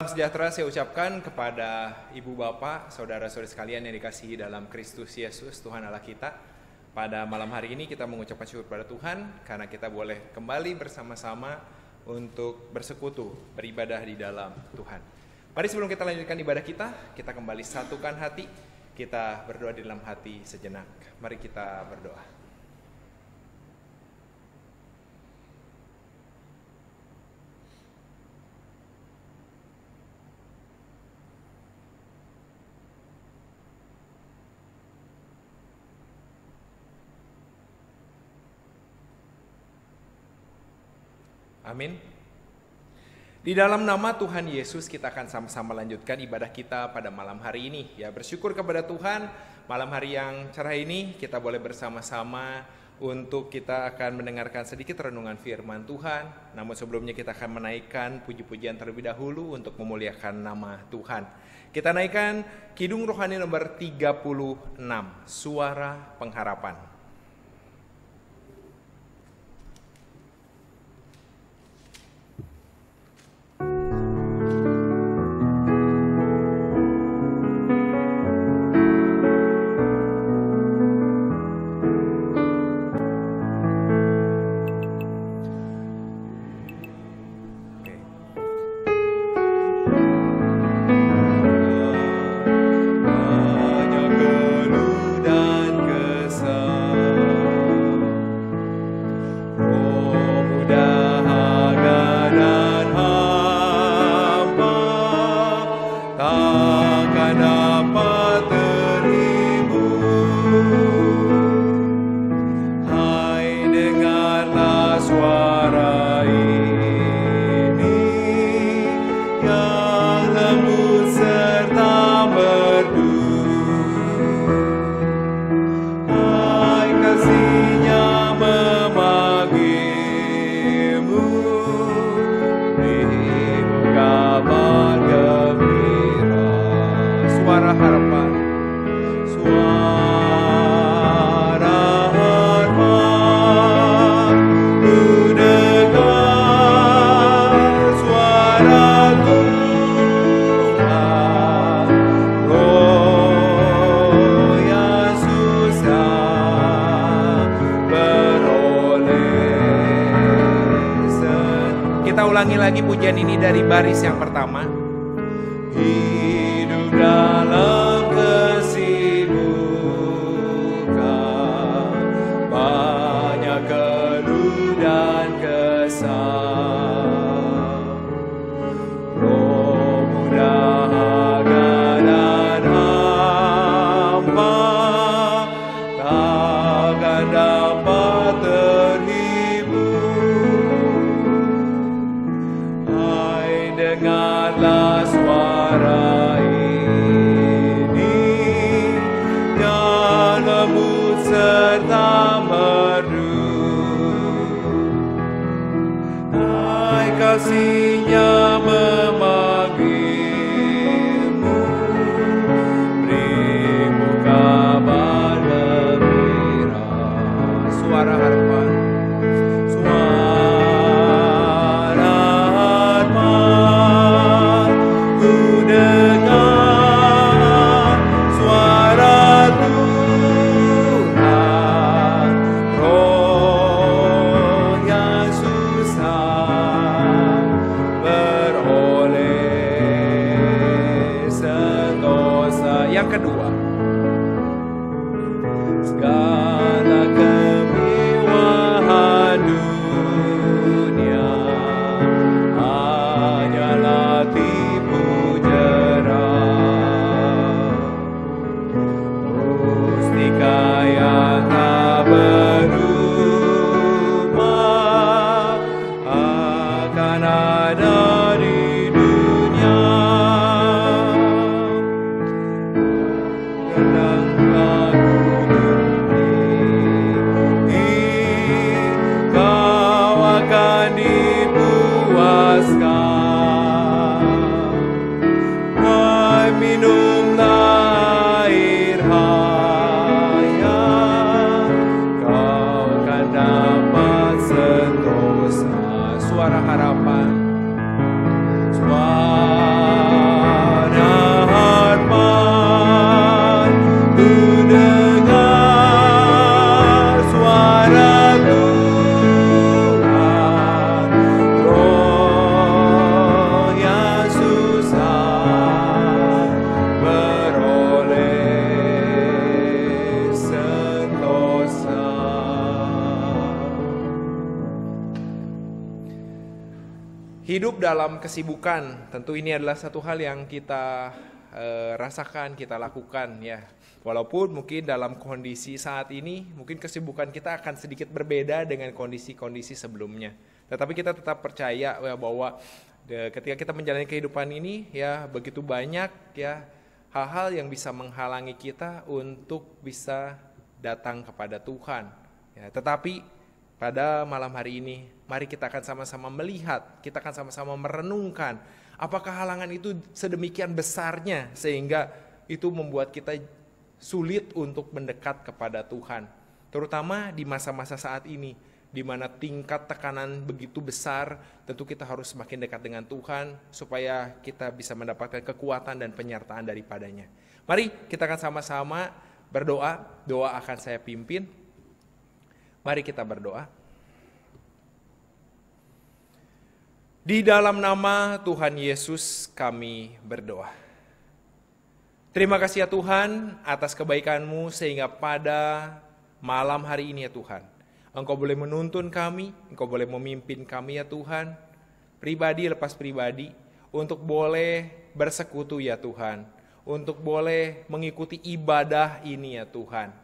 Salam sejahtera saya ucapkan kepada ibu bapak, saudara saudara sekalian yang dikasihi dalam Kristus Yesus Tuhan Allah kita. Pada malam hari ini kita mengucapkan syukur kepada Tuhan karena kita boleh kembali bersama-sama untuk bersekutu, beribadah di dalam Tuhan. Mari sebelum kita lanjutkan ibadah kita, kita kembali satukan hati, kita berdoa di dalam hati sejenak. Mari kita berdoa. Amin. Di dalam nama Tuhan Yesus kita akan sama-sama lanjutkan ibadah kita pada malam hari ini. Ya bersyukur kepada Tuhan malam hari yang cerah ini kita boleh bersama-sama untuk kita akan mendengarkan sedikit renungan firman Tuhan. Namun sebelumnya kita akan menaikkan puji-pujian terlebih dahulu untuk memuliakan nama Tuhan. Kita naikkan Kidung Rohani nomor 36, Suara Pengharapan. bagian ini dari baris yang pertama. Hidup dalam kesibukan, banyak keluh dan kesal. Roh dahaga dan hampa, takkan dapat Agani. kesibukan, tentu ini adalah satu hal yang kita e, rasakan, kita lakukan ya. Walaupun mungkin dalam kondisi saat ini, mungkin kesibukan kita akan sedikit berbeda dengan kondisi-kondisi sebelumnya. Tetapi kita tetap percaya ya, bahwa de, ketika kita menjalani kehidupan ini, ya begitu banyak ya hal-hal yang bisa menghalangi kita untuk bisa datang kepada Tuhan. Ya, tetapi pada malam hari ini, mari kita akan sama-sama melihat, kita akan sama-sama merenungkan apakah halangan itu sedemikian besarnya sehingga itu membuat kita sulit untuk mendekat kepada Tuhan. Terutama di masa-masa saat ini, di mana tingkat tekanan begitu besar, tentu kita harus semakin dekat dengan Tuhan supaya kita bisa mendapatkan kekuatan dan penyertaan daripadanya. Mari kita akan sama-sama berdoa, doa akan saya pimpin. Mari kita berdoa. Di dalam nama Tuhan Yesus kami berdoa. Terima kasih ya Tuhan atas kebaikan-Mu sehingga pada malam hari ini ya Tuhan. Engkau boleh menuntun kami, Engkau boleh memimpin kami ya Tuhan, pribadi lepas pribadi, untuk boleh bersekutu ya Tuhan, untuk boleh mengikuti ibadah ini ya Tuhan.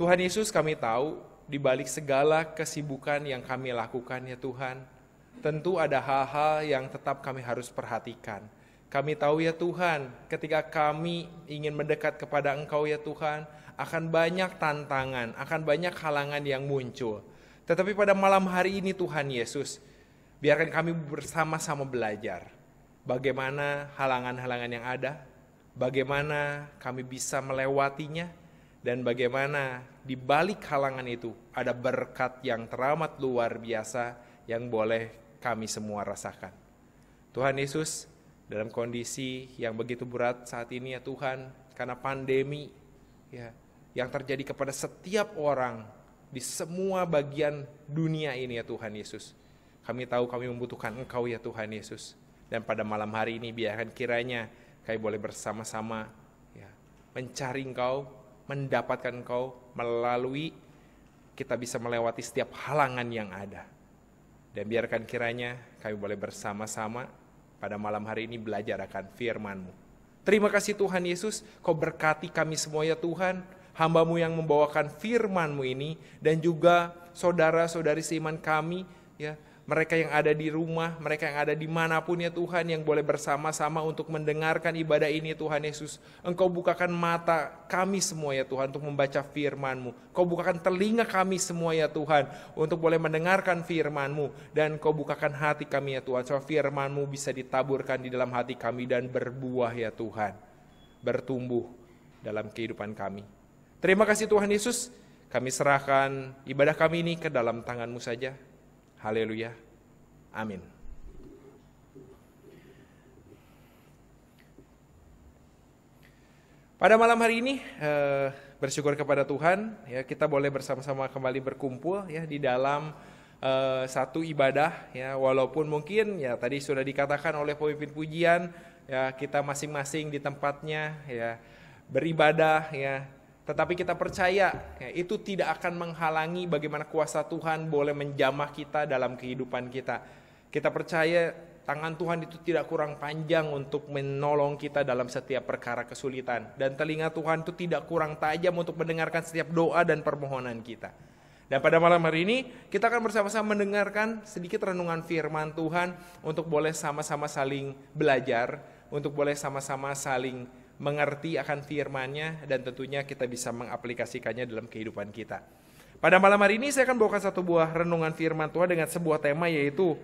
Tuhan Yesus kami tahu di balik segala kesibukan yang kami lakukan ya Tuhan, tentu ada hal-hal yang tetap kami harus perhatikan. Kami tahu ya Tuhan, ketika kami ingin mendekat kepada Engkau ya Tuhan, akan banyak tantangan, akan banyak halangan yang muncul. Tetapi pada malam hari ini Tuhan Yesus, biarkan kami bersama-sama belajar bagaimana halangan-halangan yang ada, bagaimana kami bisa melewatinya, dan bagaimana di balik halangan itu ada berkat yang teramat luar biasa yang boleh kami semua rasakan. Tuhan Yesus, dalam kondisi yang begitu berat saat ini ya Tuhan, karena pandemi ya yang terjadi kepada setiap orang di semua bagian dunia ini ya Tuhan Yesus. Kami tahu kami membutuhkan Engkau ya Tuhan Yesus. Dan pada malam hari ini biarkan kiranya kami boleh bersama-sama ya, mencari Engkau, mendapatkan engkau melalui kita bisa melewati setiap halangan yang ada. Dan biarkan kiranya kami boleh bersama-sama pada malam hari ini belajar akan firman-Mu. Terima kasih Tuhan Yesus, Kau berkati kami semua ya Tuhan, hambamu yang membawakan firman-Mu ini, dan juga saudara-saudari seiman kami, ya mereka yang ada di rumah, mereka yang ada di manapun ya Tuhan yang boleh bersama-sama untuk mendengarkan ibadah ini ya Tuhan Yesus. Engkau bukakan mata kami semua ya Tuhan untuk membaca firman-Mu. Kau bukakan telinga kami semua ya Tuhan untuk boleh mendengarkan firman-Mu. Dan kau bukakan hati kami ya Tuhan supaya firman-Mu bisa ditaburkan di dalam hati kami dan berbuah ya Tuhan. Bertumbuh dalam kehidupan kami. Terima kasih Tuhan Yesus. Kami serahkan ibadah kami ini ke dalam tanganmu saja. Haleluya. Amin. Pada malam hari ini eh, bersyukur kepada Tuhan ya kita boleh bersama-sama kembali berkumpul ya di dalam eh, satu ibadah ya walaupun mungkin ya tadi sudah dikatakan oleh pemimpin pujian ya kita masing-masing di tempatnya ya beribadah ya tetapi kita percaya ya, itu tidak akan menghalangi bagaimana kuasa Tuhan boleh menjamah kita dalam kehidupan kita. Kita percaya tangan Tuhan itu tidak kurang panjang untuk menolong kita dalam setiap perkara kesulitan. Dan telinga Tuhan itu tidak kurang tajam untuk mendengarkan setiap doa dan permohonan kita. Dan pada malam hari ini kita akan bersama-sama mendengarkan sedikit renungan firman Tuhan untuk boleh sama-sama saling belajar, untuk boleh sama-sama saling mengerti akan firmannya dan tentunya kita bisa mengaplikasikannya dalam kehidupan kita. Pada malam hari ini saya akan bawakan satu buah renungan firman Tuhan dengan sebuah tema yaitu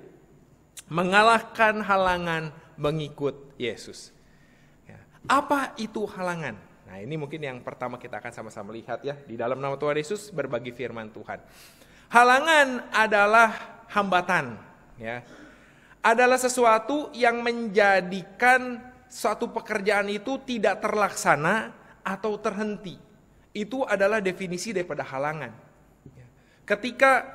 mengalahkan halangan mengikut Yesus. Ya, apa itu halangan? Nah ini mungkin yang pertama kita akan sama-sama lihat ya di dalam nama Tuhan Yesus berbagi firman Tuhan. Halangan adalah hambatan ya. Adalah sesuatu yang menjadikan suatu pekerjaan itu tidak terlaksana atau terhenti. Itu adalah definisi daripada halangan. Ya. Ketika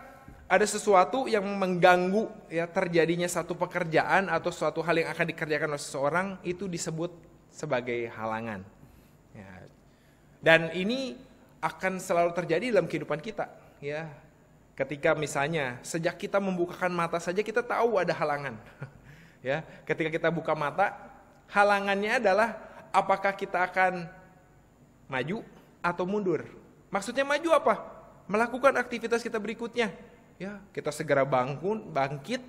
ada sesuatu yang mengganggu ya terjadinya satu pekerjaan atau suatu hal yang akan dikerjakan oleh seseorang itu disebut sebagai halangan. Ya. Dan ini akan selalu terjadi dalam kehidupan kita. Ya, ketika misalnya sejak kita membukakan mata saja kita tahu ada halangan. Ya, ketika kita buka mata Halangannya adalah apakah kita akan maju atau mundur. Maksudnya maju apa? Melakukan aktivitas kita berikutnya. Ya, kita segera bangun, bangkit,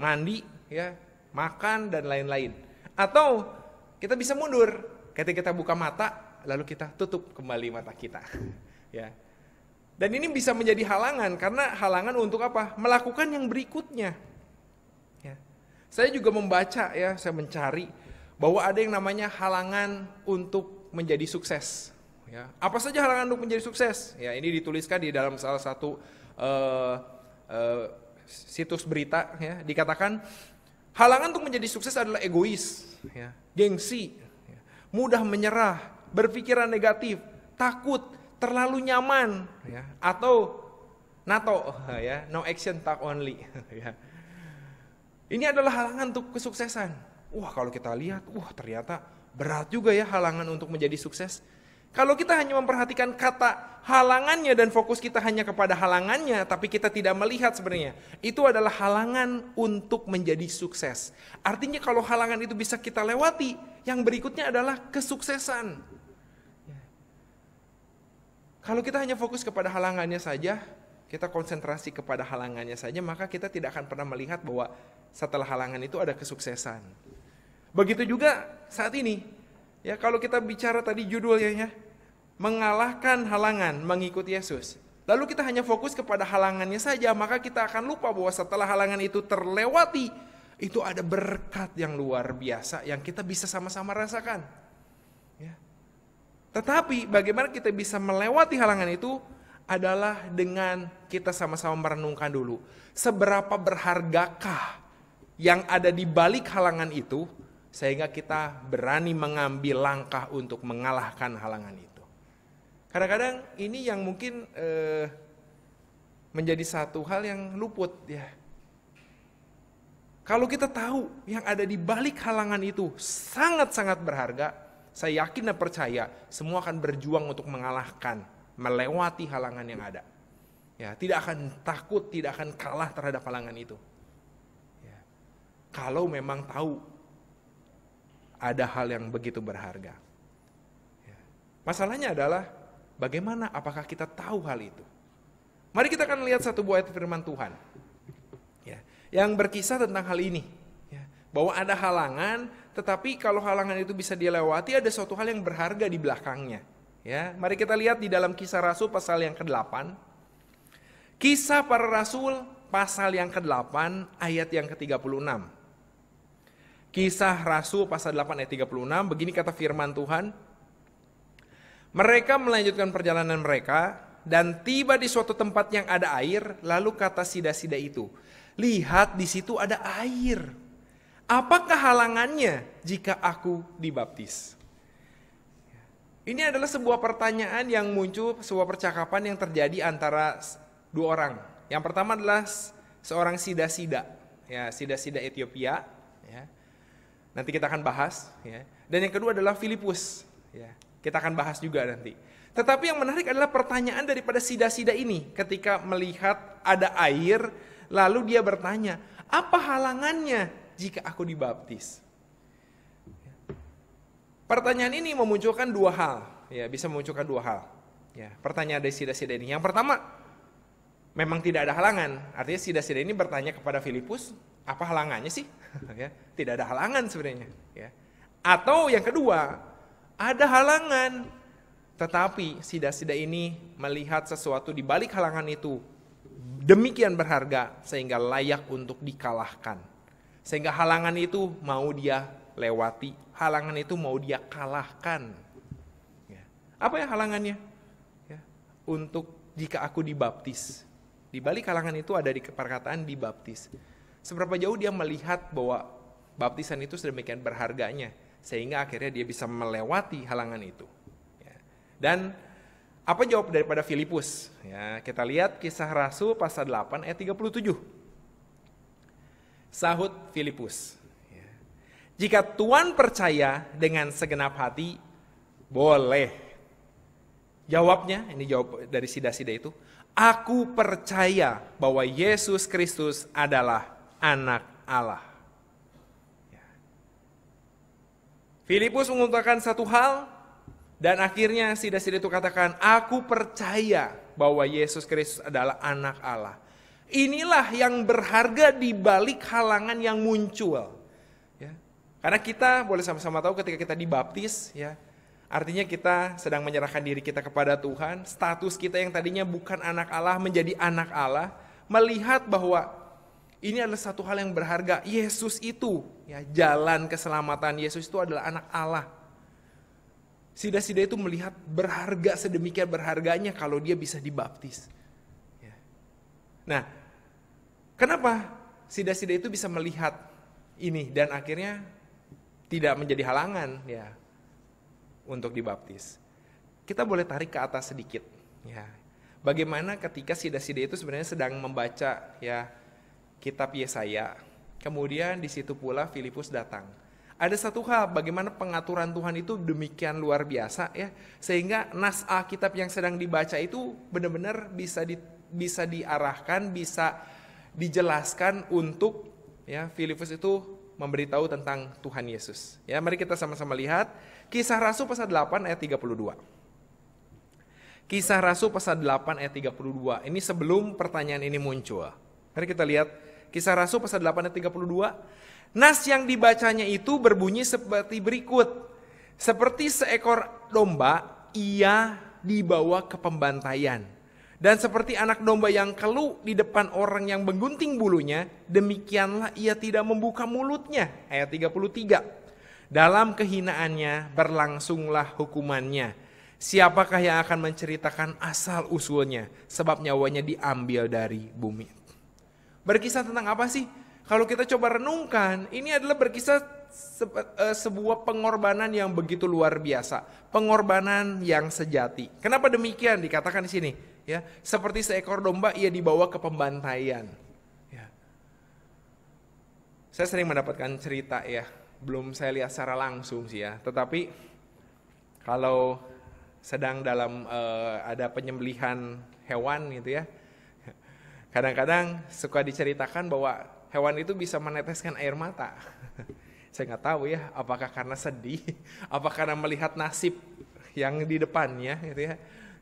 mandi, ya, makan dan lain-lain. Atau kita bisa mundur. Ketika kita buka mata, lalu kita tutup kembali mata kita. Ya. Dan ini bisa menjadi halangan karena halangan untuk apa? Melakukan yang berikutnya. Ya. Saya juga membaca ya, saya mencari bahwa ada yang namanya halangan untuk menjadi sukses. Ya, apa saja halangan untuk menjadi sukses? Ya, ini dituliskan di dalam salah satu uh, uh, situs berita. Ya, dikatakan halangan untuk menjadi sukses adalah egois, ya, gengsi, ya, mudah menyerah, berpikiran negatif, takut, terlalu nyaman, ya, atau NATO, ya, no action talk only. Ya. Ini adalah halangan untuk kesuksesan wah kalau kita lihat, wah ternyata berat juga ya halangan untuk menjadi sukses. Kalau kita hanya memperhatikan kata halangannya dan fokus kita hanya kepada halangannya, tapi kita tidak melihat sebenarnya, itu adalah halangan untuk menjadi sukses. Artinya kalau halangan itu bisa kita lewati, yang berikutnya adalah kesuksesan. Kalau kita hanya fokus kepada halangannya saja, kita konsentrasi kepada halangannya saja, maka kita tidak akan pernah melihat bahwa setelah halangan itu ada kesuksesan. Begitu juga saat ini. Ya, kalau kita bicara tadi judulnya ya, mengalahkan halangan mengikuti Yesus. Lalu kita hanya fokus kepada halangannya saja, maka kita akan lupa bahwa setelah halangan itu terlewati, itu ada berkat yang luar biasa yang kita bisa sama-sama rasakan. Ya. Tetapi bagaimana kita bisa melewati halangan itu adalah dengan kita sama-sama merenungkan dulu seberapa berhargakah yang ada di balik halangan itu sehingga kita berani mengambil langkah untuk mengalahkan halangan itu. Kadang-kadang ini yang mungkin eh, menjadi satu hal yang luput ya. Kalau kita tahu yang ada di balik halangan itu sangat-sangat berharga, saya yakin dan percaya semua akan berjuang untuk mengalahkan, melewati halangan yang ada. Ya, tidak akan takut, tidak akan kalah terhadap halangan itu. Ya. Kalau memang tahu ada hal yang begitu berharga. Ya. Masalahnya adalah bagaimana apakah kita tahu hal itu? Mari kita akan lihat satu buah ayat firman Tuhan ya, yang berkisah tentang hal ini. Ya, bahwa ada halangan, tetapi kalau halangan itu bisa dilewati ada suatu hal yang berharga di belakangnya. Ya, mari kita lihat di dalam kisah Rasul pasal yang ke-8. Kisah para Rasul pasal yang ke-8 ayat yang ke-36. Kisah Rasul pasal 8 ayat 36, begini kata firman Tuhan. Mereka melanjutkan perjalanan mereka dan tiba di suatu tempat yang ada air, lalu kata sida-sida itu, "Lihat di situ ada air. Apakah halangannya jika aku dibaptis?" Ini adalah sebuah pertanyaan yang muncul, sebuah percakapan yang terjadi antara dua orang. Yang pertama adalah seorang sida-sida, ya sida-sida Ethiopia, ya. Nanti kita akan bahas. Ya. Dan yang kedua adalah Filipus. Ya. Kita akan bahas juga nanti. Tetapi yang menarik adalah pertanyaan daripada sida-sida ini ketika melihat ada air, lalu dia bertanya, apa halangannya jika aku dibaptis? Ya. Pertanyaan ini memunculkan dua hal, ya bisa memunculkan dua hal. Ya, pertanyaan dari sida-sida ini. Yang pertama, memang tidak ada halangan. Artinya sida-sida ini bertanya kepada Filipus, apa halangannya sih? ya, tidak ada halangan sebenarnya. Ya. Atau yang kedua, ada halangan. Tetapi sida-sida ini melihat sesuatu di balik halangan itu demikian berharga sehingga layak untuk dikalahkan. Sehingga halangan itu mau dia lewati, halangan itu mau dia kalahkan. Ya. Apa ya halangannya? Ya. Untuk jika aku dibaptis, di balik kalangan itu ada di perkataan dibaptis. Seberapa jauh dia melihat bahwa baptisan itu sedemikian berharganya sehingga akhirnya dia bisa melewati halangan itu. Ya. Dan apa jawab daripada Filipus? Ya, kita lihat kisah Rasul pasal 8 ayat 37. Sahut Filipus. Ya. Jika Tuhan percaya dengan segenap hati, boleh. Jawabnya, ini jawab dari sida-sida itu, Aku percaya bahwa Yesus Kristus adalah anak Allah. Ya. Filipus mengutarakan satu hal dan akhirnya sida-sida itu katakan, aku percaya bahwa Yesus Kristus adalah anak Allah. Inilah yang berharga di balik halangan yang muncul. Ya. Karena kita boleh sama-sama tahu ketika kita dibaptis, ya, Artinya kita sedang menyerahkan diri kita kepada Tuhan, status kita yang tadinya bukan anak Allah menjadi anak Allah, melihat bahwa ini adalah satu hal yang berharga. Yesus itu, ya, jalan keselamatan Yesus itu adalah anak Allah. Sida-sida itu melihat berharga sedemikian berharganya kalau dia bisa dibaptis. Ya. Nah, kenapa sida-sida itu bisa melihat ini dan akhirnya tidak menjadi halangan ya untuk dibaptis. Kita boleh tarik ke atas sedikit, ya. Bagaimana ketika sida-sida itu sebenarnya sedang membaca ya kitab Yesaya. Kemudian di situ pula Filipus datang. Ada satu hal bagaimana pengaturan Tuhan itu demikian luar biasa ya sehingga nas kitab yang sedang dibaca itu benar-benar bisa di, bisa diarahkan, bisa dijelaskan untuk ya Filipus itu memberitahu tentang Tuhan Yesus. Ya, mari kita sama-sama lihat Kisah Rasul pasal 8 ayat 32. Kisah Rasul pasal 8 ayat 32. Ini sebelum pertanyaan ini muncul. Mari kita lihat Kisah Rasul pasal 8 ayat 32. Nas yang dibacanya itu berbunyi seperti berikut. Seperti seekor domba ia dibawa ke pembantaian. Dan seperti anak domba yang kelu di depan orang yang menggunting bulunya, demikianlah ia tidak membuka mulutnya. Ayat 33. Dalam kehinaannya berlangsunglah hukumannya. Siapakah yang akan menceritakan asal usulnya sebab nyawanya diambil dari bumi? Berkisah tentang apa sih? Kalau kita coba renungkan, ini adalah berkisah eh, sebuah pengorbanan yang begitu luar biasa, pengorbanan yang sejati. Kenapa demikian dikatakan di sini? Ya, seperti seekor domba ia dibawa ke pembantaian. Ya. Saya sering mendapatkan cerita ya belum saya lihat secara langsung sih ya. Tetapi kalau sedang dalam uh, ada penyembelihan hewan gitu ya, kadang-kadang suka diceritakan bahwa hewan itu bisa meneteskan air mata. saya nggak tahu ya, apakah karena sedih, apakah karena melihat nasib yang di depannya gitu ya.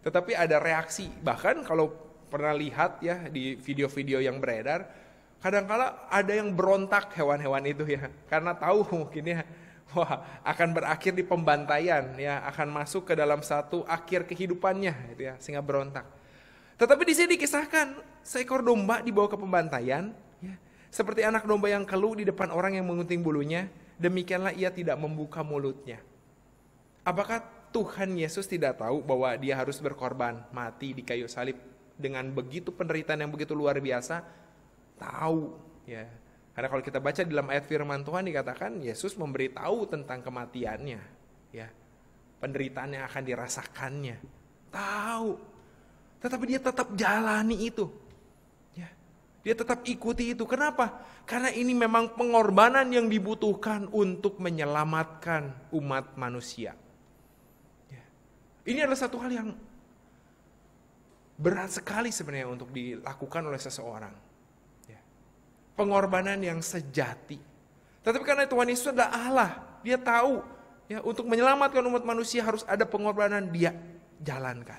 Tetapi ada reaksi, bahkan kalau pernah lihat ya di video-video yang beredar, Kadangkala ada yang berontak hewan-hewan itu ya, karena tahu mungkin ya, wah akan berakhir di pembantaian ya, akan masuk ke dalam satu akhir kehidupannya gitu ya, sehingga berontak. Tetapi di sini dikisahkan seekor domba dibawa ke pembantaian, ya, seperti anak domba yang keluh di depan orang yang mengunting bulunya, demikianlah ia tidak membuka mulutnya. Apakah Tuhan Yesus tidak tahu bahwa dia harus berkorban mati di kayu salib dengan begitu penderitaan yang begitu luar biasa tahu ya. Karena kalau kita baca dalam ayat firman Tuhan dikatakan Yesus memberitahu tentang kematiannya ya. Penderitaan yang akan dirasakannya. Tahu. Tetapi dia tetap jalani itu. Ya. Dia tetap ikuti itu. Kenapa? Karena ini memang pengorbanan yang dibutuhkan untuk menyelamatkan umat manusia. Ya. Ini adalah satu hal yang berat sekali sebenarnya untuk dilakukan oleh seseorang pengorbanan yang sejati. Tetapi karena Tuhan Yesus adalah Allah, dia tahu ya untuk menyelamatkan umat manusia harus ada pengorbanan dia jalankan.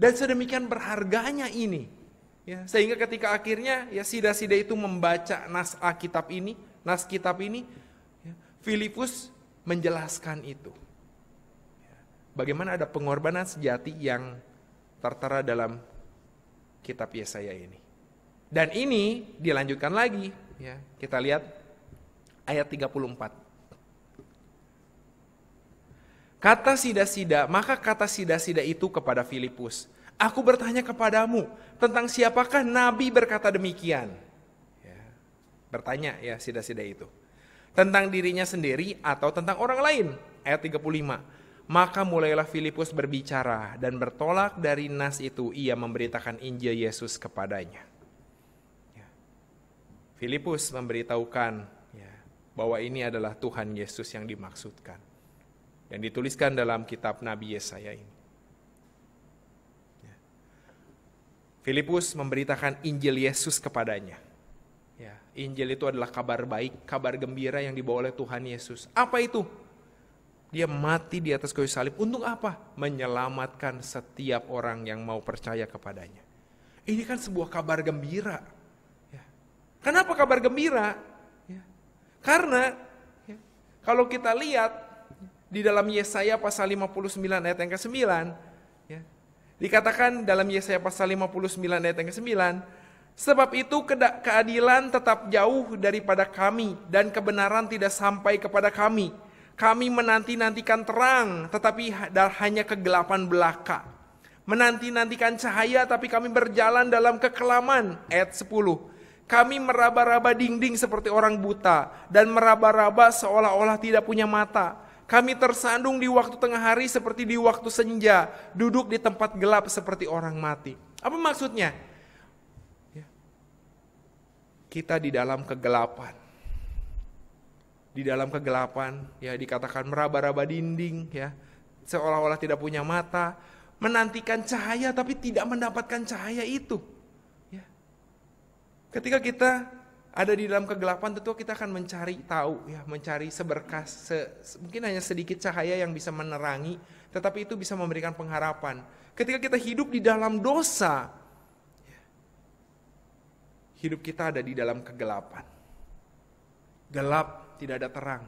Dan sedemikian berharganya ini. Ya, sehingga ketika akhirnya ya sida-sida itu membaca nas Alkitab ini, nas kitab ini, ya, Filipus menjelaskan itu. Ya, bagaimana ada pengorbanan sejati yang tertera dalam kitab Yesaya ini. Dan ini dilanjutkan lagi ya. Kita lihat ayat 34. Kata sida-sida, maka kata sida-sida itu kepada Filipus, "Aku bertanya kepadamu, tentang siapakah nabi berkata demikian?" Ya, bertanya ya sida-sida itu. Tentang dirinya sendiri atau tentang orang lain? Ayat 35. Maka mulailah Filipus berbicara dan bertolak dari nas itu ia memberitakan Injil Yesus kepadanya. Filipus memberitahukan ya, bahwa ini adalah Tuhan Yesus yang dimaksudkan yang dituliskan dalam kitab Nabi Yesaya ini. Ya. Filipus memberitakan Injil Yesus kepadanya. Ya, Injil itu adalah kabar baik, kabar gembira yang dibawa oleh Tuhan Yesus. Apa itu? Dia mati di atas kayu salib. Untuk apa? Menyelamatkan setiap orang yang mau percaya kepadanya. Ini kan sebuah kabar gembira Kenapa kabar gembira? Ya. Karena ya, kalau kita lihat di dalam Yesaya pasal 59 ayat yang ke-9, ya, dikatakan dalam Yesaya pasal 59 ayat yang ke-9, sebab itu keadilan tetap jauh daripada kami dan kebenaran tidak sampai kepada kami. Kami menanti-nantikan terang tetapi hanya kegelapan belaka. Menanti-nantikan cahaya tapi kami berjalan dalam kekelaman. Ayat 10. Kami meraba-raba dinding seperti orang buta dan meraba-raba seolah-olah tidak punya mata. Kami tersandung di waktu tengah hari seperti di waktu senja, duduk di tempat gelap seperti orang mati. Apa maksudnya? Ya. Kita di dalam kegelapan. Di dalam kegelapan, ya dikatakan meraba-raba dinding, ya seolah-olah tidak punya mata, menantikan cahaya tapi tidak mendapatkan cahaya itu. Ketika kita ada di dalam kegelapan tentu kita akan mencari tahu ya mencari seberkas se, mungkin hanya sedikit cahaya yang bisa menerangi tetapi itu bisa memberikan pengharapan ketika kita hidup di dalam dosa ya, hidup kita ada di dalam kegelapan gelap tidak ada terang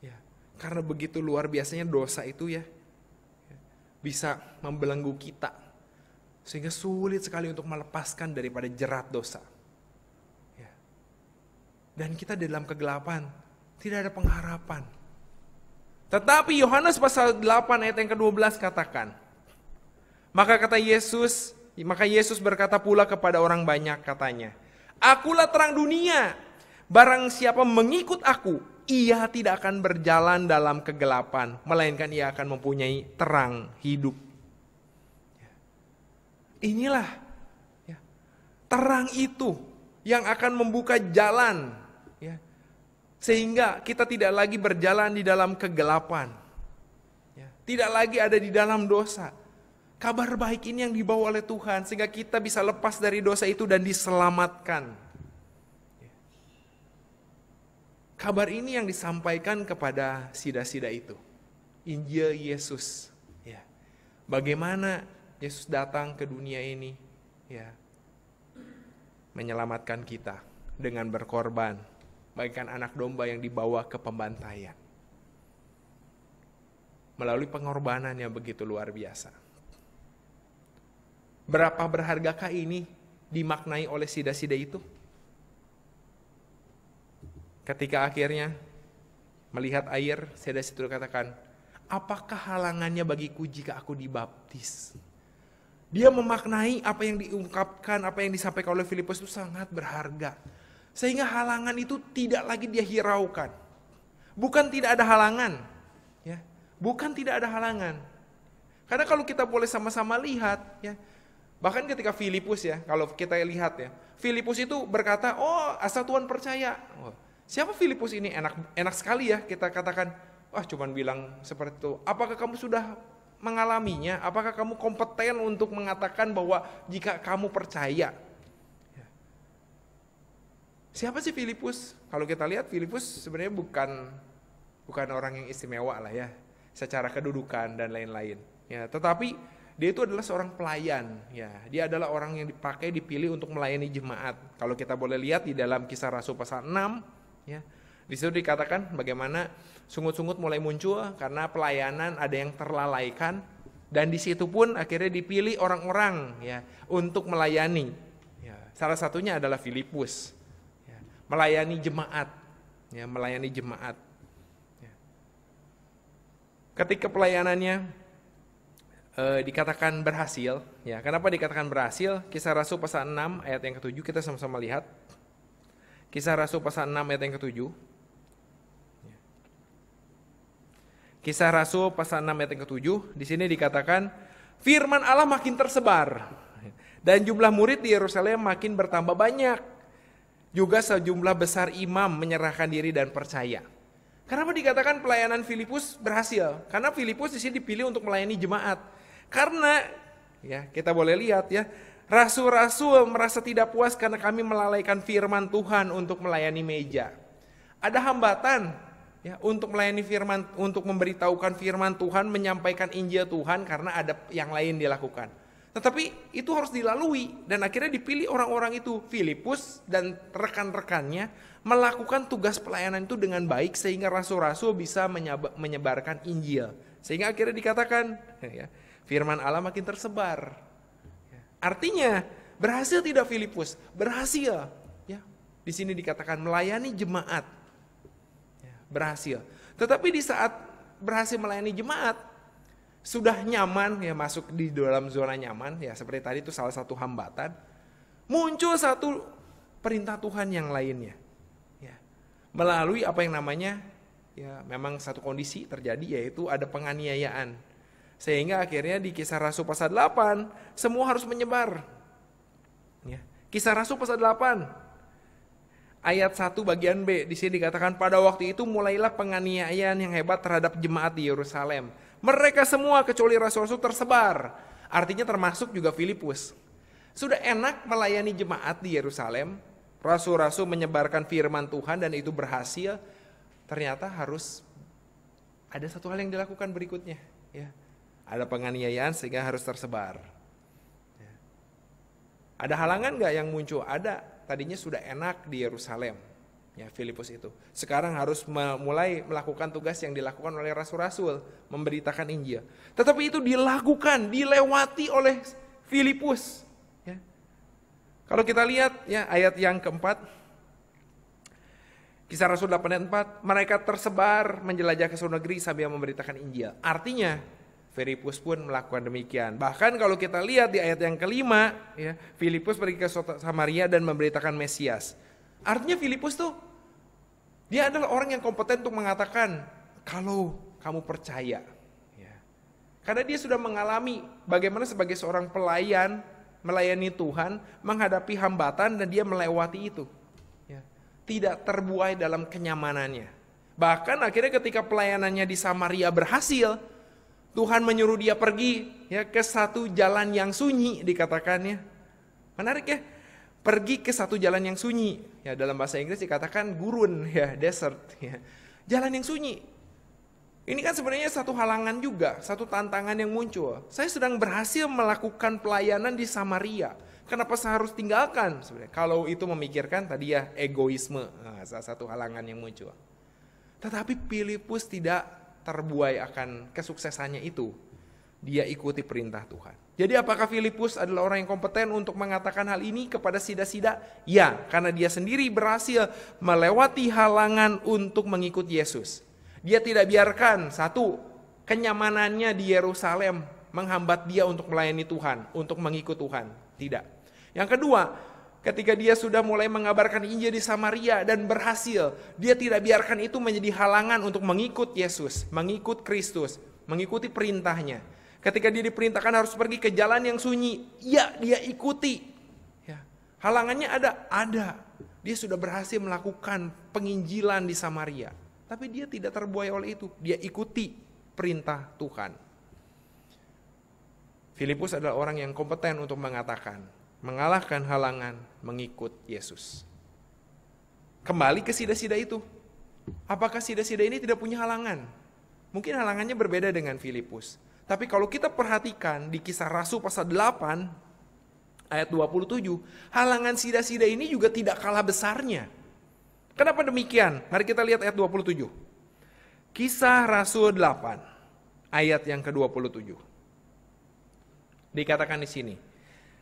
ya karena begitu luar biasanya dosa itu ya, ya bisa membelenggu kita sehingga sulit sekali untuk melepaskan daripada jerat dosa dan kita di dalam kegelapan, tidak ada pengharapan. Tetapi Yohanes pasal 8 ayat yang ke-12 katakan, maka kata Yesus, maka Yesus berkata pula kepada orang banyak katanya, Akulah terang dunia, barang siapa mengikut aku, ia tidak akan berjalan dalam kegelapan, melainkan ia akan mempunyai terang hidup. Ya. Inilah ya, terang itu yang akan membuka jalan sehingga kita tidak lagi berjalan di dalam kegelapan. Ya, tidak lagi ada di dalam dosa. Kabar baik ini yang dibawa oleh Tuhan sehingga kita bisa lepas dari dosa itu dan diselamatkan. Ya. Kabar ini yang disampaikan kepada sida-sida itu. Injil Yesus. Ya. Bagaimana Yesus datang ke dunia ini? Menyelamatkan kita dengan berkorban melainkan anak domba yang dibawa ke pembantaian. Melalui pengorbanan yang begitu luar biasa. Berapa berhargakah ini dimaknai oleh sida-sida itu? Ketika akhirnya melihat air, sida-sida itu katakan, apakah halangannya bagiku jika aku dibaptis? Dia memaknai apa yang diungkapkan, apa yang disampaikan oleh Filipus itu sangat berharga sehingga halangan itu tidak lagi dia hiraukan. Bukan tidak ada halangan. ya Bukan tidak ada halangan. Karena kalau kita boleh sama-sama lihat, ya bahkan ketika Filipus ya, kalau kita lihat ya, Filipus itu berkata, oh asal Tuhan percaya. Oh, siapa Filipus ini? Enak enak sekali ya kita katakan, wah cuman bilang seperti itu. Apakah kamu sudah mengalaminya? Apakah kamu kompeten untuk mengatakan bahwa jika kamu percaya, Siapa sih Filipus? Kalau kita lihat Filipus sebenarnya bukan bukan orang yang istimewa lah ya, secara kedudukan dan lain-lain. Ya, tetapi dia itu adalah seorang pelayan, ya. Dia adalah orang yang dipakai dipilih untuk melayani jemaat. Kalau kita boleh lihat di dalam kisah Rasul pasal 6, ya. Di situ dikatakan bagaimana sungut-sungut mulai muncul karena pelayanan ada yang terlalaikan dan di situ pun akhirnya dipilih orang-orang ya untuk melayani. Ya, salah satunya adalah Filipus melayani jemaat, ya melayani jemaat. Ya. Ketika pelayanannya e, dikatakan berhasil, ya kenapa dikatakan berhasil? Kisah Rasul pasal 6 ayat yang ketujuh kita sama-sama lihat. Kisah Rasul pasal 6 ayat yang ketujuh. Ya. Kisah Rasul pasal 6 ayat yang ketujuh, di sini dikatakan firman Allah makin tersebar dan jumlah murid di Yerusalem makin bertambah banyak. Juga sejumlah besar imam menyerahkan diri dan percaya. Kenapa dikatakan pelayanan Filipus berhasil? Karena Filipus di sini dipilih untuk melayani jemaat. Karena ya kita boleh lihat ya, rasul-rasul merasa tidak puas karena kami melalaikan firman Tuhan untuk melayani meja. Ada hambatan ya untuk melayani firman untuk memberitahukan firman Tuhan, menyampaikan Injil Tuhan karena ada yang lain dilakukan. Tetapi itu harus dilalui dan akhirnya dipilih orang-orang itu Filipus dan rekan-rekannya melakukan tugas pelayanan itu dengan baik sehingga rasul-rasul bisa menyebarkan Injil. Sehingga akhirnya dikatakan ya, firman Allah makin tersebar. Artinya berhasil tidak Filipus? Berhasil. Ya, di sini dikatakan melayani jemaat. Ya, berhasil. Tetapi di saat berhasil melayani jemaat, sudah nyaman ya masuk di dalam zona nyaman ya seperti tadi itu salah satu hambatan muncul satu perintah Tuhan yang lainnya ya melalui apa yang namanya ya memang satu kondisi terjadi yaitu ada penganiayaan sehingga akhirnya di kisah Rasul pasal 8 semua harus menyebar ya kisah Rasul pasal 8 ayat 1 bagian B di sini dikatakan pada waktu itu mulailah penganiayaan yang hebat terhadap jemaat di Yerusalem mereka semua kecuali rasul-rasul tersebar. Artinya termasuk juga Filipus. Sudah enak melayani jemaat di Yerusalem. Rasul-rasul menyebarkan firman Tuhan dan itu berhasil. Ternyata harus ada satu hal yang dilakukan berikutnya. Ya. Ada penganiayaan sehingga harus tersebar. Ya. Ada halangan nggak yang muncul? Ada. Tadinya sudah enak di Yerusalem ya Filipus itu. Sekarang harus mulai melakukan tugas yang dilakukan oleh rasul-rasul, memberitakan Injil. Tetapi itu dilakukan, dilewati oleh Filipus. Ya. Kalau kita lihat ya ayat yang keempat, Kisah Rasul 8 ayat 4, mereka tersebar menjelajah ke seluruh negeri sambil memberitakan Injil. Artinya, Filipus pun melakukan demikian. Bahkan kalau kita lihat di ayat yang kelima, ya, Filipus pergi ke Samaria dan memberitakan Mesias. Artinya Filipus tuh dia adalah orang yang kompeten untuk mengatakan kalau kamu percaya. Ya. Karena dia sudah mengalami bagaimana sebagai seorang pelayan melayani Tuhan menghadapi hambatan dan dia melewati itu. Ya. Tidak terbuai dalam kenyamanannya. Bahkan akhirnya ketika pelayanannya di Samaria berhasil, Tuhan menyuruh dia pergi ya ke satu jalan yang sunyi dikatakannya. Menarik ya, pergi ke satu jalan yang sunyi ya dalam bahasa Inggris dikatakan gurun ya desert ya jalan yang sunyi ini kan sebenarnya satu halangan juga satu tantangan yang muncul saya sedang berhasil melakukan pelayanan di Samaria kenapa saya harus tinggalkan sebenarnya kalau itu memikirkan tadi ya egoisme nah, salah satu halangan yang muncul tetapi Filipus tidak terbuai akan kesuksesannya itu dia ikuti perintah Tuhan. Jadi apakah Filipus adalah orang yang kompeten untuk mengatakan hal ini kepada sida-sida? Ya, karena dia sendiri berhasil melewati halangan untuk mengikut Yesus. Dia tidak biarkan satu kenyamanannya di Yerusalem menghambat dia untuk melayani Tuhan, untuk mengikut Tuhan. Tidak. Yang kedua, ketika dia sudah mulai mengabarkan Injil di Samaria dan berhasil, dia tidak biarkan itu menjadi halangan untuk mengikut Yesus, mengikut Kristus, mengikuti perintahnya Ketika dia diperintahkan harus pergi ke jalan yang sunyi, ya dia ikuti. Ya. Halangannya ada, ada. Dia sudah berhasil melakukan penginjilan di Samaria. Tapi dia tidak terbuai oleh itu. Dia ikuti perintah Tuhan. Filipus adalah orang yang kompeten untuk mengatakan, mengalahkan halangan, mengikut Yesus. Kembali ke sida-sida itu. Apakah sida-sida ini tidak punya halangan? Mungkin halangannya berbeda dengan Filipus. Tapi kalau kita perhatikan di kisah Rasul pasal 8 ayat 27, halangan sida-sida ini juga tidak kalah besarnya. Kenapa demikian? Mari kita lihat ayat 27. Kisah Rasul 8 ayat yang ke-27. Dikatakan di sini,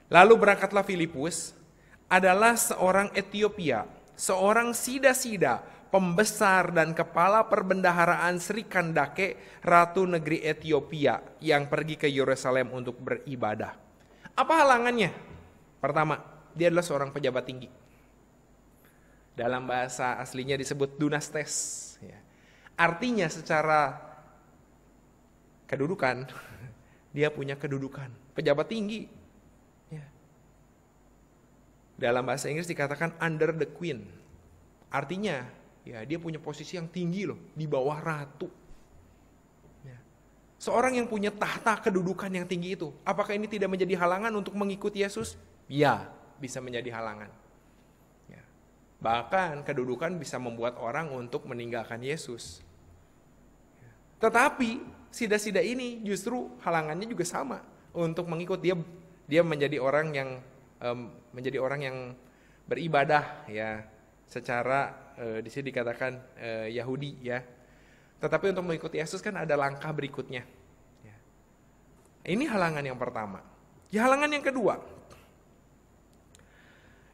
lalu berangkatlah Filipus adalah seorang Ethiopia, seorang sida-sida pembesar dan kepala perbendaharaan Sri Kandake, ratu negeri Ethiopia yang pergi ke Yerusalem untuk beribadah. Apa halangannya? Pertama, dia adalah seorang pejabat tinggi. Dalam bahasa aslinya disebut dunastes. Ya. Artinya secara kedudukan, dia punya kedudukan. Pejabat tinggi, ya. dalam bahasa Inggris dikatakan under the queen. Artinya Ya, dia punya posisi yang tinggi loh, di bawah ratu. Ya. Seorang yang punya tahta kedudukan yang tinggi itu, apakah ini tidak menjadi halangan untuk mengikuti Yesus? Ya, bisa menjadi halangan. Ya. Bahkan kedudukan bisa membuat orang untuk meninggalkan Yesus. Ya. Tetapi sida-sida ini justru halangannya juga sama untuk mengikuti dia dia menjadi orang yang um, menjadi orang yang beribadah ya secara e, di sini dikatakan e, Yahudi ya. Tetapi untuk mengikuti Yesus kan ada langkah berikutnya. Ya. Ini halangan yang pertama. Ya, halangan yang kedua.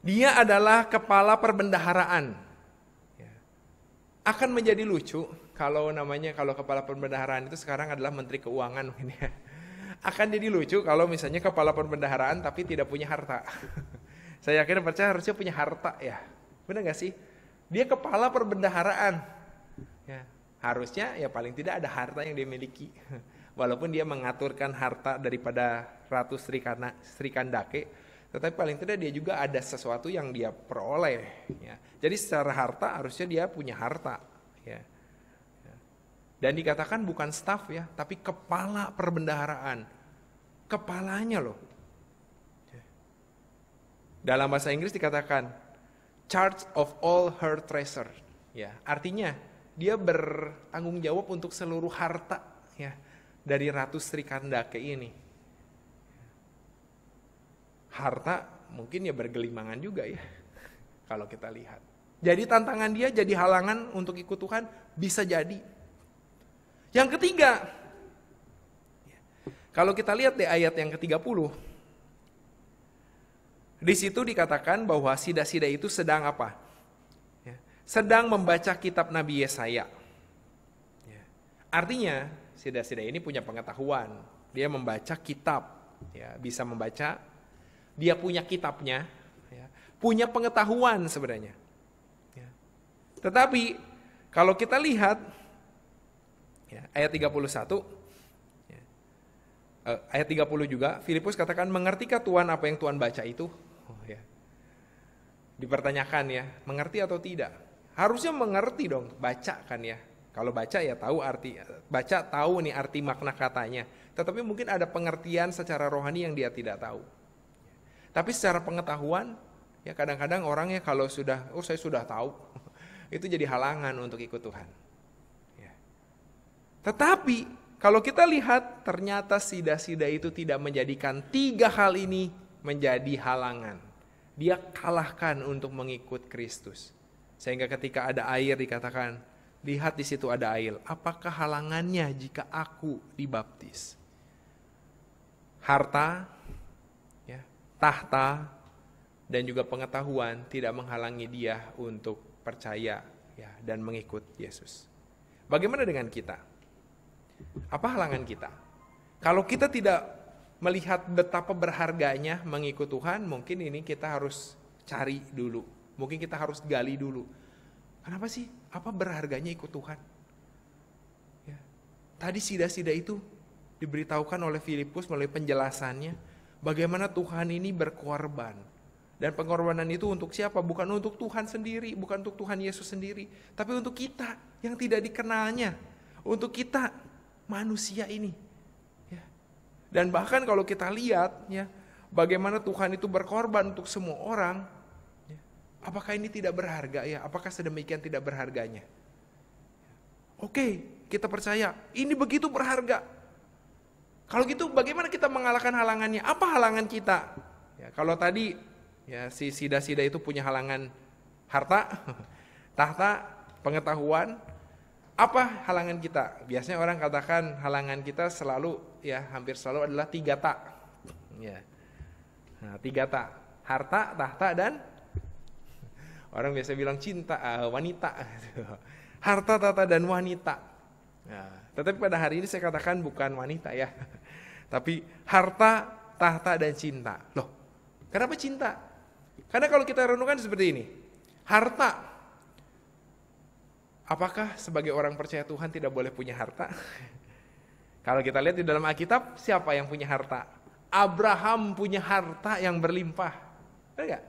Dia adalah kepala perbendaharaan. Ya. Akan menjadi lucu kalau namanya kalau kepala perbendaharaan itu sekarang adalah menteri keuangan mungkin ya. Akan jadi lucu kalau misalnya kepala perbendaharaan tapi tidak punya harta. Saya yakin percaya harusnya punya harta ya. Benar gak sih? Dia kepala perbendaharaan. Ya, harusnya ya paling tidak ada harta yang dia miliki. Walaupun dia mengaturkan harta daripada Ratu Sri Kandake, tetapi paling tidak dia juga ada sesuatu yang dia peroleh. Ya. Jadi secara harta harusnya dia punya harta. Ya. ya. Dan dikatakan bukan staff ya, tapi kepala perbendaharaan. Kepalanya loh. Ya. Dalam bahasa Inggris dikatakan, charge of all her treasure. Ya, artinya dia bertanggung jawab untuk seluruh harta ya dari Ratu Sri Kandake ini. Harta mungkin ya bergelimangan juga ya kalau kita lihat. Jadi tantangan dia jadi halangan untuk ikut Tuhan bisa jadi. Yang ketiga, ya, kalau kita lihat di ayat yang ke-30, di situ dikatakan bahwa sida-sida itu sedang apa? Ya, sedang membaca kitab Nabi Yesaya. Ya, artinya, sida-sida ini punya pengetahuan. Dia membaca kitab, ya, bisa membaca. Dia punya kitabnya, ya, punya pengetahuan sebenarnya. Ya. Tetapi kalau kita lihat ya, ayat 31, ya, eh, ayat 30 juga, Filipus katakan mengertikah Tuhan apa yang Tuhan baca itu? dipertanyakan ya, mengerti atau tidak. Harusnya mengerti dong, baca kan ya. Kalau baca ya tahu arti, baca tahu nih arti makna katanya. Tetapi mungkin ada pengertian secara rohani yang dia tidak tahu. Tapi secara pengetahuan, ya kadang-kadang orangnya kalau sudah, oh saya sudah tahu, itu jadi halangan untuk ikut Tuhan. Ya. Tetapi kalau kita lihat, ternyata sida-sida itu tidak menjadikan tiga hal ini menjadi halangan dia kalahkan untuk mengikut Kristus. Sehingga ketika ada air dikatakan, lihat di situ ada air, apakah halangannya jika aku dibaptis? Harta, ya, tahta, dan juga pengetahuan tidak menghalangi dia untuk percaya ya, dan mengikut Yesus. Bagaimana dengan kita? Apa halangan kita? Kalau kita tidak melihat betapa berharganya mengikut Tuhan, mungkin ini kita harus cari dulu. Mungkin kita harus gali dulu. Kenapa sih? Apa berharganya ikut Tuhan? Ya. Tadi sida-sida itu diberitahukan oleh Filipus melalui penjelasannya bagaimana Tuhan ini berkorban. Dan pengorbanan itu untuk siapa? Bukan untuk Tuhan sendiri, bukan untuk Tuhan Yesus sendiri, tapi untuk kita yang tidak dikenalnya, untuk kita manusia ini dan bahkan kalau kita lihat ya, bagaimana Tuhan itu berkorban untuk semua orang, ya, apakah ini tidak berharga ya? Apakah sedemikian tidak berharganya? Oke, kita percaya ini begitu berharga. Kalau gitu bagaimana kita mengalahkan halangannya? Apa halangan kita? Ya, kalau tadi ya si sida-sida itu punya halangan harta, tahta, pengetahuan, apa halangan kita? Biasanya orang katakan halangan kita selalu ya hampir selalu adalah tiga tak. Ya. Nah, tiga tak. Harta, tahta dan orang biasa bilang cinta uh, wanita. Harta, tahta dan wanita. Nah, tetapi pada hari ini saya katakan bukan wanita ya. Tapi harta, tahta dan cinta. Loh, kenapa cinta? Karena kalau kita renungkan seperti ini. Harta apakah sebagai orang percaya Tuhan tidak boleh punya harta? Kalau kita lihat di dalam Alkitab, siapa yang punya harta? Abraham punya harta yang berlimpah. Enggak?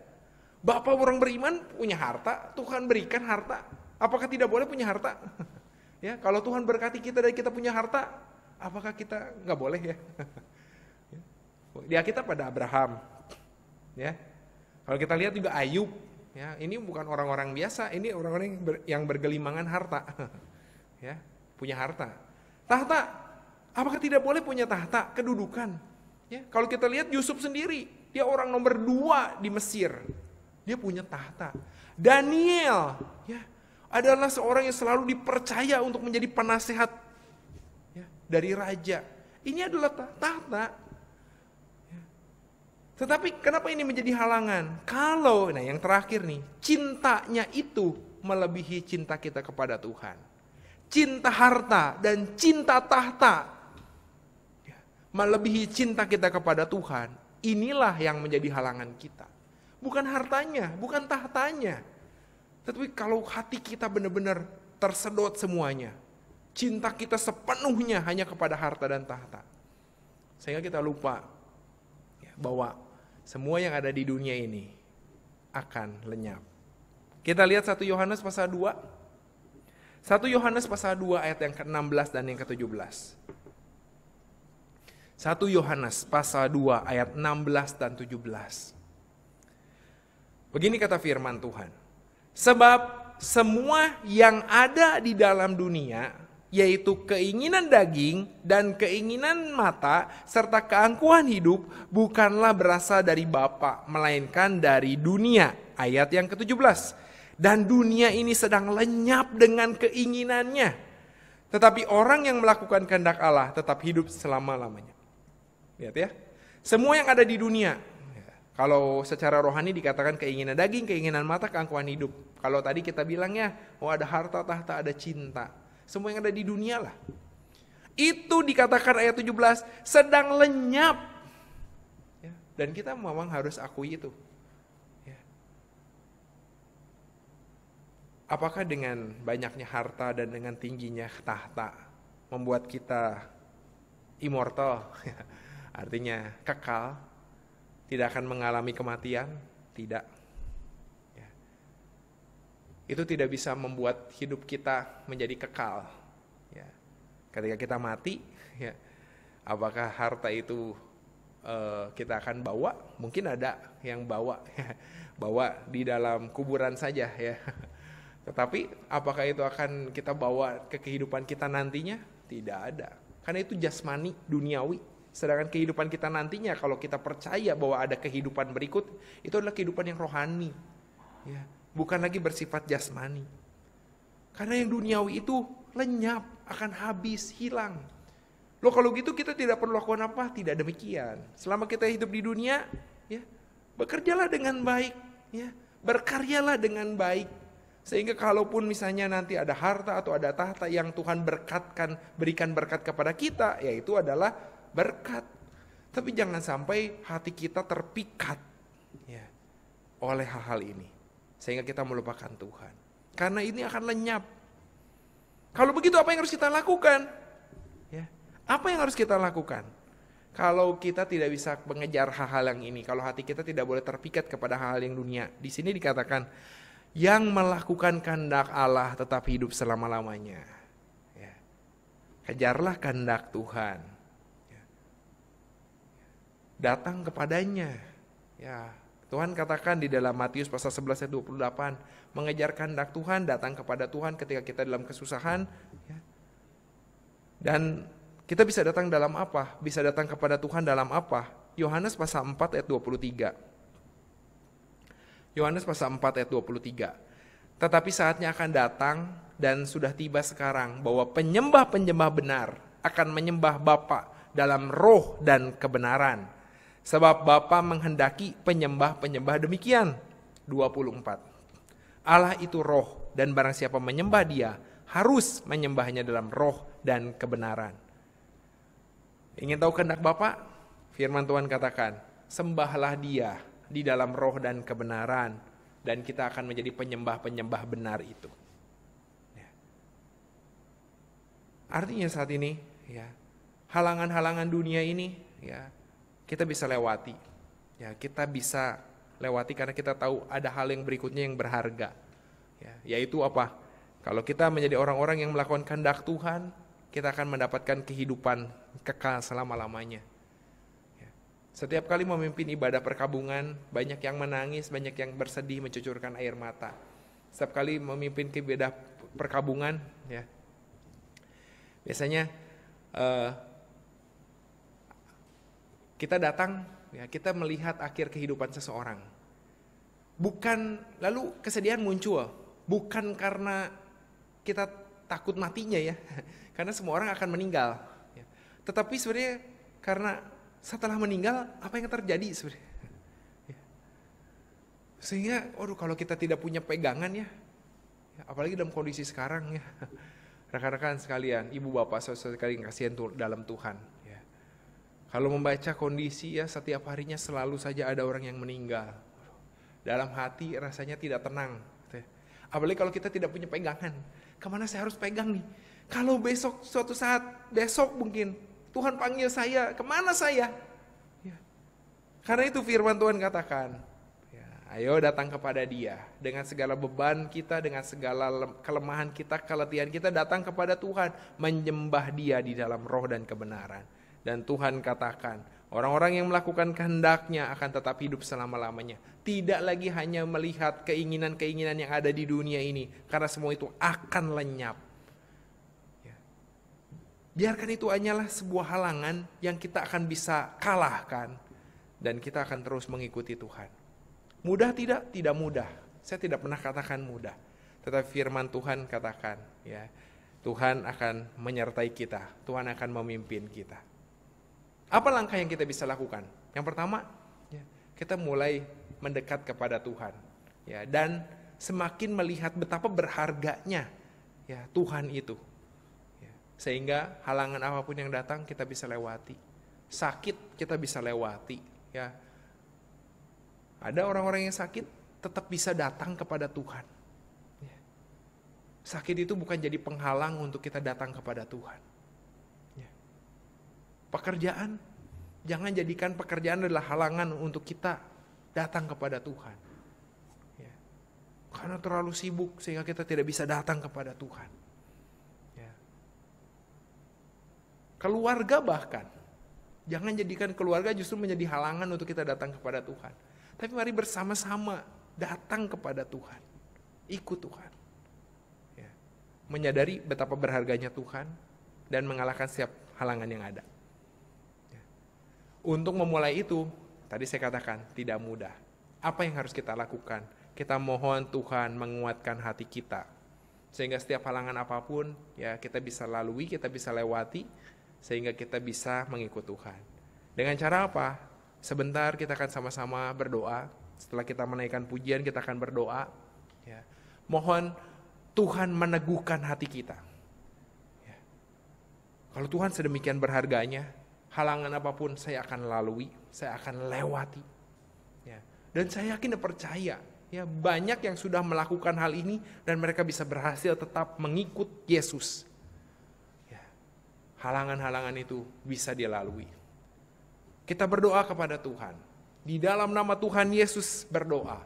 Bapak orang beriman punya harta, Tuhan berikan harta. Apakah tidak boleh punya harta? ya, kalau Tuhan berkati kita dan kita punya harta, apakah kita nggak boleh ya? ya. Di Alkitab ada Abraham. Ya. Kalau kita lihat juga Ayub, ya ini bukan orang-orang biasa ini orang-orang yang, bergelimangan harta ya punya harta tahta apakah tidak boleh punya tahta kedudukan ya kalau kita lihat Yusuf sendiri dia orang nomor dua di Mesir dia punya tahta Daniel ya adalah seorang yang selalu dipercaya untuk menjadi penasehat ya, dari raja ini adalah tahta tetapi kenapa ini menjadi halangan? Kalau, nah yang terakhir nih, cintanya itu melebihi cinta kita kepada Tuhan. Cinta harta dan cinta tahta ya, melebihi cinta kita kepada Tuhan. Inilah yang menjadi halangan kita. Bukan hartanya, bukan tahtanya. Tetapi kalau hati kita benar-benar tersedot semuanya. Cinta kita sepenuhnya hanya kepada harta dan tahta. Sehingga kita lupa ya, bahwa semua yang ada di dunia ini akan lenyap. Kita lihat 1 Yohanes pasal 2. 1 Yohanes pasal 2 ayat yang ke-16 dan yang ke-17. 1 Yohanes pasal 2 ayat 16 dan 17. Begini kata firman Tuhan. Sebab semua yang ada di dalam dunia yaitu keinginan daging dan keinginan mata serta keangkuhan hidup bukanlah berasal dari Bapa melainkan dari dunia. Ayat yang ke-17. Dan dunia ini sedang lenyap dengan keinginannya. Tetapi orang yang melakukan kehendak Allah tetap hidup selama-lamanya. Lihat ya. Semua yang ada di dunia, ya. kalau secara rohani dikatakan keinginan daging, keinginan mata, keangkuhan hidup. Kalau tadi kita bilangnya, oh ada harta, tahta, ada cinta. Semua yang ada di dunia lah. Itu dikatakan ayat 17, sedang lenyap. Ya, dan kita memang harus akui itu. Ya. Apakah dengan banyaknya harta dan dengan tingginya tahta membuat kita immortal? Artinya kekal, tidak akan mengalami kematian? Tidak itu tidak bisa membuat hidup kita menjadi kekal. Ya. Ketika kita mati, ya, apakah harta itu uh, kita akan bawa? Mungkin ada yang bawa, ya. bawa di dalam kuburan saja ya. Tetapi apakah itu akan kita bawa ke kehidupan kita nantinya? Tidak ada. Karena itu jasmani, duniawi. Sedangkan kehidupan kita nantinya kalau kita percaya bahwa ada kehidupan berikut, itu adalah kehidupan yang rohani. Ya bukan lagi bersifat jasmani. Karena yang duniawi itu lenyap, akan habis, hilang. Loh kalau gitu kita tidak perlu lakukan apa? Tidak demikian. Selama kita hidup di dunia, ya bekerjalah dengan baik, ya berkaryalah dengan baik. Sehingga kalaupun misalnya nanti ada harta atau ada tahta yang Tuhan berkatkan, berikan berkat kepada kita, yaitu adalah berkat. Tapi jangan sampai hati kita terpikat ya, oleh hal-hal ini sehingga kita melupakan Tuhan. Karena ini akan lenyap. Kalau begitu apa yang harus kita lakukan? Ya. Apa yang harus kita lakukan? Kalau kita tidak bisa mengejar hal-hal yang ini, kalau hati kita tidak boleh terpikat kepada hal-hal yang dunia. Di sini dikatakan yang melakukan kehendak Allah tetap hidup selama-lamanya. Ya. Kejarlah kehendak Tuhan. Ya. Datang kepadanya. Ya, Tuhan katakan di dalam Matius pasal 11 ayat 28, mengejar kehendak Tuhan, datang kepada Tuhan ketika kita dalam kesusahan. Ya. Dan kita bisa datang dalam apa? Bisa datang kepada Tuhan dalam apa? Yohanes pasal 4 ayat 23. Yohanes pasal 4 ayat 23. Tetapi saatnya akan datang dan sudah tiba sekarang bahwa penyembah-penyembah benar akan menyembah Bapa dalam roh dan kebenaran Sebab Bapa menghendaki penyembah-penyembah demikian. 24. Allah itu roh dan barang siapa menyembah dia harus menyembahnya dalam roh dan kebenaran. Ingin tahu kehendak Bapak? Firman Tuhan katakan, sembahlah dia di dalam roh dan kebenaran dan kita akan menjadi penyembah-penyembah benar itu. Ya. Artinya saat ini, ya halangan-halangan dunia ini, ya kita bisa lewati. Ya, kita bisa lewati karena kita tahu ada hal yang berikutnya yang berharga. Ya, yaitu apa? Kalau kita menjadi orang-orang yang melakukan kehendak Tuhan, kita akan mendapatkan kehidupan kekal selama-lamanya. Ya, setiap kali memimpin ibadah perkabungan, banyak yang menangis, banyak yang bersedih, mencucurkan air mata. Setiap kali memimpin ibadah perkabungan, ya, biasanya uh, kita datang, ya, kita melihat akhir kehidupan seseorang. Bukan lalu kesedihan muncul, bukan karena kita takut matinya ya, karena semua orang akan meninggal. Ya. Tetapi sebenarnya karena setelah meninggal apa yang terjadi sebenarnya? Ya. Sehingga, waduh kalau kita tidak punya pegangan ya, ya apalagi dalam kondisi sekarang ya, rekan-rekan sekalian, ibu bapak saudara sekalian kasihan dalam Tuhan kalau membaca kondisi ya setiap harinya selalu saja ada orang yang meninggal. Dalam hati rasanya tidak tenang. Apalagi kalau kita tidak punya pegangan. Kemana saya harus pegang nih? Kalau besok suatu saat besok mungkin Tuhan panggil saya, kemana saya? Ya. Karena itu firman Tuhan katakan, ya, ayo datang kepada dia. Dengan segala beban kita, dengan segala kelemahan kita, keletihan kita, datang kepada Tuhan. Menyembah dia di dalam roh dan kebenaran. Dan Tuhan katakan, orang-orang yang melakukan kehendaknya akan tetap hidup selama-lamanya. Tidak lagi hanya melihat keinginan-keinginan yang ada di dunia ini, karena semua itu akan lenyap. Ya. Biarkan itu hanyalah sebuah halangan yang kita akan bisa kalahkan dan kita akan terus mengikuti Tuhan. Mudah tidak? Tidak mudah. Saya tidak pernah katakan mudah. Tetapi firman Tuhan katakan, ya, Tuhan akan menyertai kita, Tuhan akan memimpin kita. Apa langkah yang kita bisa lakukan? Yang pertama, ya, kita mulai mendekat kepada Tuhan, ya, dan semakin melihat betapa berharganya ya Tuhan itu, ya. sehingga halangan apapun yang datang kita bisa lewati, sakit kita bisa lewati, ya. Ada orang-orang yang sakit tetap bisa datang kepada Tuhan. Ya. Sakit itu bukan jadi penghalang untuk kita datang kepada Tuhan pekerjaan. Jangan jadikan pekerjaan adalah halangan untuk kita datang kepada Tuhan. Ya. Karena terlalu sibuk sehingga kita tidak bisa datang kepada Tuhan. Ya. Keluarga bahkan. Jangan jadikan keluarga justru menjadi halangan untuk kita datang kepada Tuhan. Tapi mari bersama-sama datang kepada Tuhan. Ikut Tuhan. Ya. Menyadari betapa berharganya Tuhan dan mengalahkan setiap halangan yang ada. Untuk memulai itu, tadi saya katakan tidak mudah. Apa yang harus kita lakukan? Kita mohon Tuhan menguatkan hati kita. Sehingga setiap halangan apapun ya kita bisa lalui, kita bisa lewati sehingga kita bisa mengikut Tuhan. Dengan cara apa? Sebentar kita akan sama-sama berdoa. Setelah kita menaikkan pujian, kita akan berdoa. Ya. Mohon Tuhan meneguhkan hati kita. Ya. Kalau Tuhan sedemikian berharganya, halangan apapun saya akan lalui, saya akan lewati. Ya. Dan saya yakin dan percaya, ya banyak yang sudah melakukan hal ini dan mereka bisa berhasil tetap mengikut Yesus. Ya. Halangan-halangan itu bisa dilalui. Kita berdoa kepada Tuhan. Di dalam nama Tuhan Yesus berdoa.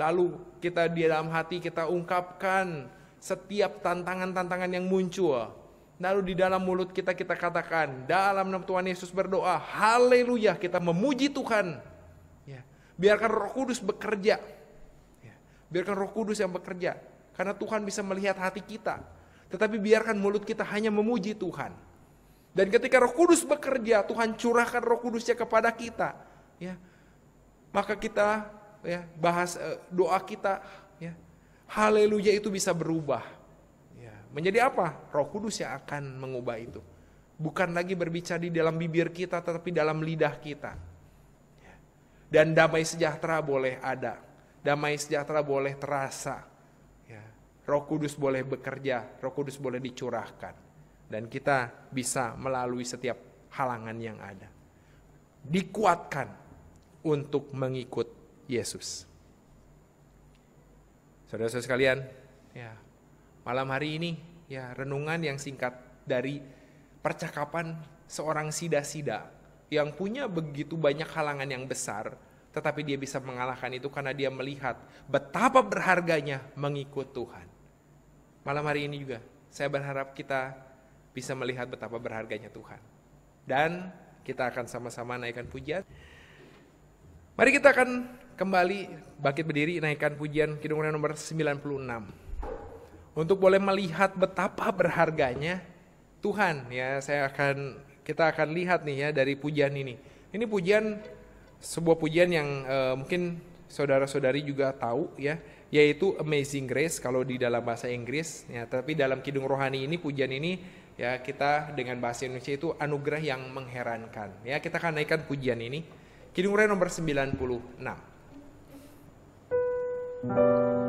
Lalu kita di dalam hati kita ungkapkan setiap tantangan-tantangan yang muncul Lalu di dalam mulut kita kita katakan, dalam nama Tuhan Yesus berdoa, haleluya, kita memuji Tuhan. Ya. Biarkan roh kudus bekerja. Ya. Biarkan roh kudus yang bekerja. Karena Tuhan bisa melihat hati kita. Tetapi biarkan mulut kita hanya memuji Tuhan. Dan ketika roh kudus bekerja, Tuhan curahkan roh kudusnya kepada kita. Ya. Maka kita ya bahas eh, doa kita ya haleluya itu bisa berubah Menjadi apa? Roh Kudus yang akan mengubah itu. Bukan lagi berbicara di dalam bibir kita, tetapi dalam lidah kita. Ya. Dan damai sejahtera boleh ada. Damai sejahtera boleh terasa. Ya. Roh Kudus boleh bekerja, Roh Kudus boleh dicurahkan. Dan kita bisa melalui setiap halangan yang ada. Dikuatkan untuk mengikut Yesus. Saudara-saudara sekalian, ya, malam hari ini ya renungan yang singkat dari percakapan seorang sida-sida yang punya begitu banyak halangan yang besar tetapi dia bisa mengalahkan itu karena dia melihat betapa berharganya mengikut Tuhan. Malam hari ini juga saya berharap kita bisa melihat betapa berharganya Tuhan. Dan kita akan sama-sama naikkan pujian. Mari kita akan kembali bangkit berdiri naikkan pujian Kidung nomor 96 untuk boleh melihat betapa berharganya Tuhan ya saya akan kita akan lihat nih ya dari pujian ini ini pujian sebuah pujian yang uh, mungkin saudara-saudari juga tahu ya yaitu Amazing Grace kalau di dalam bahasa Inggris ya tapi dalam kidung rohani ini pujian ini ya kita dengan bahasa Indonesia itu anugerah yang mengherankan ya kita akan naikkan pujian ini kidung rohani nomor 96 Thank you.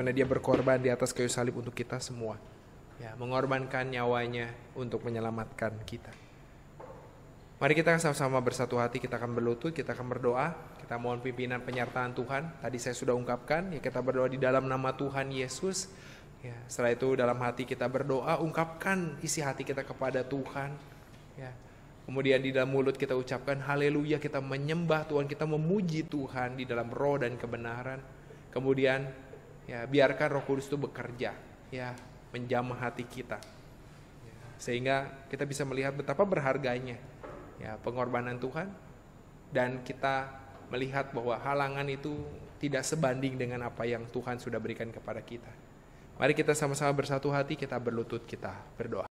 bagaimana dia berkorban di atas kayu salib untuk kita semua. Ya, mengorbankan nyawanya untuk menyelamatkan kita. Mari kita sama-sama bersatu hati, kita akan berlutut, kita akan berdoa, kita mohon pimpinan penyertaan Tuhan. Tadi saya sudah ungkapkan, ya kita berdoa di dalam nama Tuhan Yesus. Ya, setelah itu dalam hati kita berdoa, ungkapkan isi hati kita kepada Tuhan. Ya. Kemudian di dalam mulut kita ucapkan haleluya, kita menyembah Tuhan, kita memuji Tuhan di dalam roh dan kebenaran. Kemudian Ya, biarkan Roh Kudus itu bekerja, ya, menjamah hati kita. Ya, sehingga kita bisa melihat betapa berharganya ya pengorbanan Tuhan dan kita melihat bahwa halangan itu tidak sebanding dengan apa yang Tuhan sudah berikan kepada kita. Mari kita sama-sama bersatu hati, kita berlutut, kita berdoa.